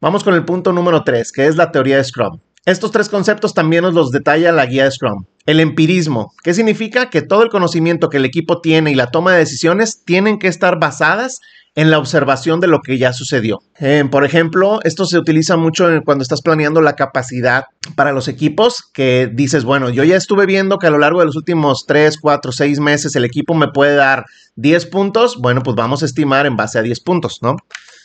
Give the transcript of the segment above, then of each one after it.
Vamos con el punto número 3, que es la teoría de Scrum. Estos tres conceptos también nos los detalla la guía de Scrum. El empirismo, que significa que todo el conocimiento que el equipo tiene y la toma de decisiones tienen que estar basadas en la observación de lo que ya sucedió. Eh, por ejemplo, esto se utiliza mucho cuando estás planeando la capacidad para los equipos, que dices, bueno, yo ya estuve viendo que a lo largo de los últimos 3, 4, 6 meses el equipo me puede dar 10 puntos, bueno, pues vamos a estimar en base a 10 puntos, ¿no?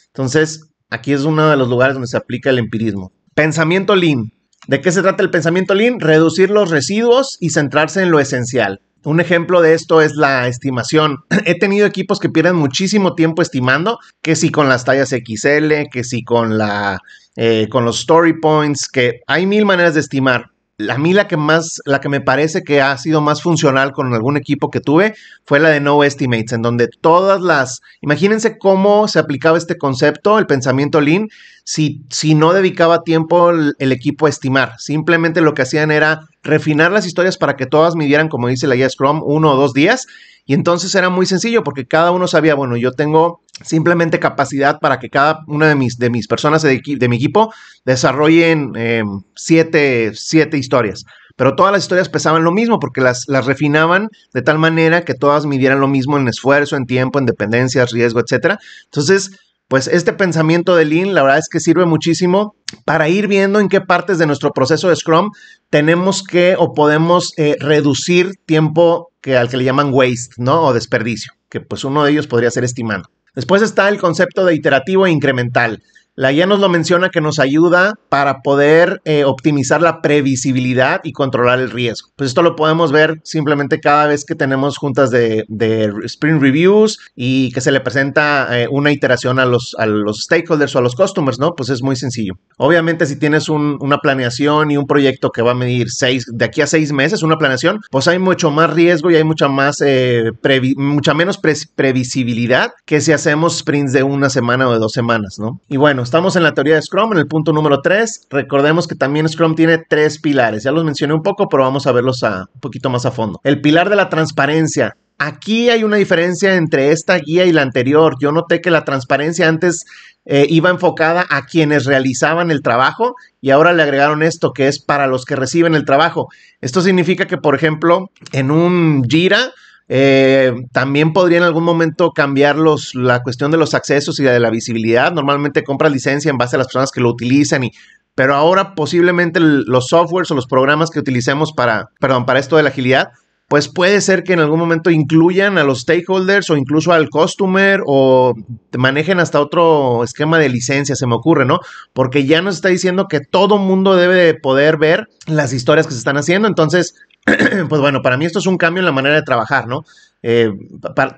Entonces, Aquí es uno de los lugares donde se aplica el empirismo. Pensamiento lean. ¿De qué se trata el pensamiento lean? Reducir los residuos y centrarse en lo esencial. Un ejemplo de esto es la estimación. He tenido equipos que pierden muchísimo tiempo estimando, que si con las tallas XL, que si con la eh, con los story points, que hay mil maneras de estimar a mí la que más, la que me parece que ha sido más funcional con algún equipo que tuve fue la de No Estimates, en donde todas las, imagínense cómo se aplicaba este concepto, el pensamiento lean, si, si no dedicaba tiempo el, equipo a estimar, simplemente lo que hacían era refinar las historias para que todas midieran, como dice la guía Scrum, uno o dos días, y entonces era muy sencillo porque cada uno sabía, bueno, yo tengo simplemente capacidad para que cada una de mis, de mis personas de, mi equipo desarrollen em, siete, historias. Pero todas las historias pesaban lo mismo porque las, las refinaban de tal manera que todas midieran lo mismo en esfuerzo, en tiempo, en dependencias, riesgo, etc. Entonces, pues este pensamiento de Lean, la verdad es que sirve muchísimo para ir viendo en qué partes de nuestro proceso de Scrum tenemos que o podemos eh, reducir tiempo que al que le llaman waste, ¿no? O desperdicio, que pues uno de ellos podría ser estimando. Después está el concepto de iterativo e incremental. La guía nos lo menciona que nos ayuda para poder eh, optimizar la previsibilidad y controlar el riesgo. Pues esto lo podemos ver simplemente cada vez que tenemos juntas de, de sprint reviews y que se le presenta eh, una iteración a los, a los stakeholders o a los customers, ¿no? Pues es muy sencillo. Obviamente si tienes una planeación y un proyecto que va a medir seis, de aquí a seis meses, una planeación, pues hay mucho más riesgo y hay mucha más, eh, mucha menos previsibilidad que si hacemos sprints de una semana o de dos semanas, ¿no? Y bueno, estamos en la teoría de Scrum, en el punto número 3. Recordemos que también Scrum tiene tres pilares. Ya los mencioné un poco, pero vamos a verlos a, un poquito más a fondo. El pilar de la transparencia. Aquí hay una diferencia entre esta guía y la anterior. Yo noté que la transparencia antes eh, iba enfocada a quienes realizaban el trabajo y ahora le agregaron esto que es para los que reciben el trabajo. Esto significa que, por ejemplo, en un Jira, eh, también podría en algún momento cambiar la cuestión de los accesos y de la visibilidad. Normalmente compras licencia en base a las personas que lo utilizan y pero ahora posiblemente los softwares o los programas que utilicemos para, perdón, para esto de la agilidad pues puede ser que en algún momento incluyan a los stakeholders o incluso al customer o manejen hasta otro esquema de licencia, se me ocurre, ¿no? Porque ya nos está diciendo que todo mundo debe poder ver las historias que se están haciendo. Entonces, pues bueno, para mí esto es un cambio en la manera de trabajar, ¿no? Eh,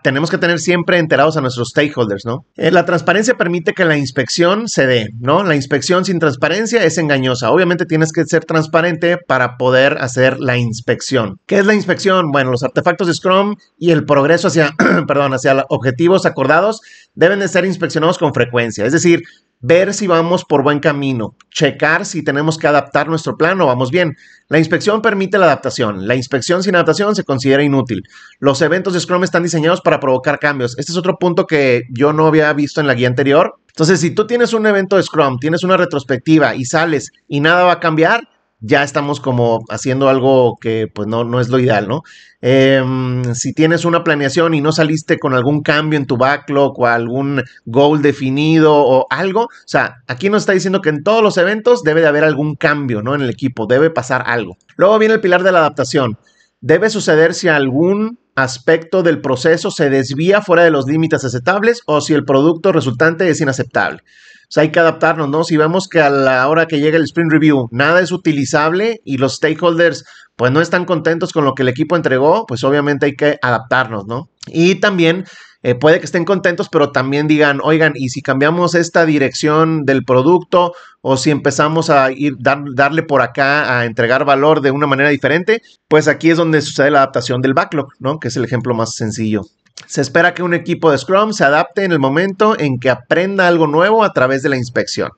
tenemos que tener siempre enterados a nuestros stakeholders, ¿no? Eh, la transparencia permite que la inspección se dé, ¿no? La inspección sin transparencia es engañosa. Obviamente tienes que ser transparente para poder hacer la inspección. ¿Qué es la inspección? Bueno, los artefactos de Scrum y el progreso hacia, perdón, hacia objetivos acordados deben de ser inspeccionados con frecuencia. Es decir, ver si vamos por buen camino, checar si tenemos que adaptar nuestro plan o vamos bien. La inspección permite la adaptación. La inspección sin adaptación se considera inútil. Los eventos de Scrum están diseñados para provocar cambios. Este es otro punto que yo no había visto en la guía anterior. Entonces, si tú tienes un evento de Scrum, tienes una retrospectiva y sales y nada va a cambiar, ya estamos como haciendo algo que pues no, no es lo ideal, ¿no? Em, si tienes una planeación y no saliste con algún cambio en tu backlog o algún goal definido o algo, o sea, aquí nos está diciendo que en todos los eventos debe de haber algún cambio, ¿no? En el equipo, debe pasar algo. Luego viene el pilar de la adaptación. Debe suceder si algún aspecto del proceso se desvía fuera de los límites aceptables o si el producto resultante es inaceptable hay que adaptarnos, ¿no? Si vemos que a la hora que llega el sprint review nada es utilizable y los stakeholders pues no están contentos con lo que el equipo entregó, pues obviamente hay que adaptarnos, ¿no? Y también eh, puede que estén contentos, pero también digan, oigan, y si cambiamos esta dirección del producto o si empezamos a ir, darle por acá a entregar valor de una manera diferente, pues aquí es donde sucede la adaptación del backlog, ¿no? Que es el ejemplo más sencillo. Se espera que un equipo de Scrum se adapte en el momento en que aprenda algo nuevo a través de la inspección.